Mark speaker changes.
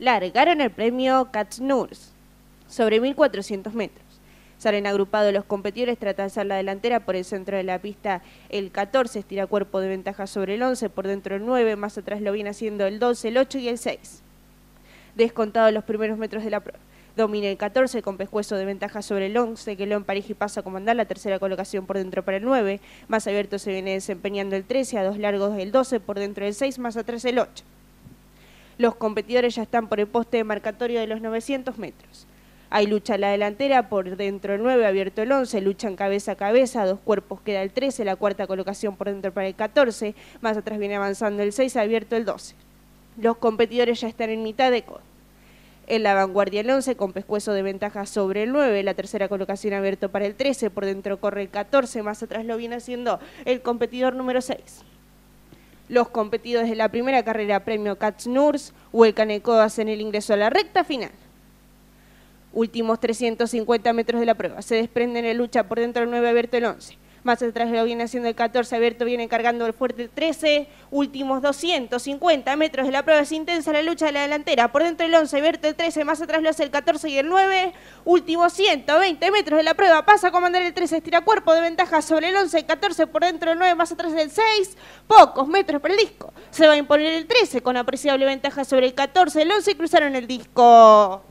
Speaker 1: largaron el premio Katznurs sobre 1.400 metros. Salen agrupados los competidores, trata de hacer la delantera por el centro de la pista el 14, estira cuerpo de ventaja sobre el 11, por dentro el 9, más atrás lo viene haciendo el 12, el 8 y el 6. Descontados los primeros metros de la prueba. Domina el 14 con pescuezo de ventaja sobre el 11, que lo empareja y pasa a comandar la tercera colocación por dentro para el 9. Más abierto se viene desempeñando el 13, a dos largos el 12, por dentro el 6, más atrás el 8. Los competidores ya están por el poste de marcatorio de los 900 metros. Hay lucha a la delantera, por dentro el 9, abierto el 11, luchan cabeza a cabeza, dos cuerpos queda el 13, la cuarta colocación por dentro para el 14, más atrás viene avanzando el 6, abierto el 12. Los competidores ya están en mitad de codo. En la vanguardia el 11 con pescuezo de ventaja sobre el 9, la tercera colocación abierto para el 13, por dentro corre el 14, más atrás lo viene haciendo el competidor número 6 los competidos de la primera carrera premio Katz Nurs o el hacen el ingreso a la recta final. Últimos 350 metros de la prueba. Se desprenden en lucha por dentro del 9 abierto el 11 más atrás lo viene haciendo el 14, abierto viene cargando el fuerte 13, últimos 250 metros de la prueba es intensa la lucha de la delantera, por dentro el 11, abierto el 13, más atrás lo hace el 14 y el 9, Último 120 metros de la prueba, pasa a comandar el 13, estira cuerpo de ventaja sobre el 11, el 14 por dentro el 9, más atrás el 6, pocos metros para el disco, se va a imponer el 13 con apreciable ventaja sobre el 14, el 11 y cruzaron el disco.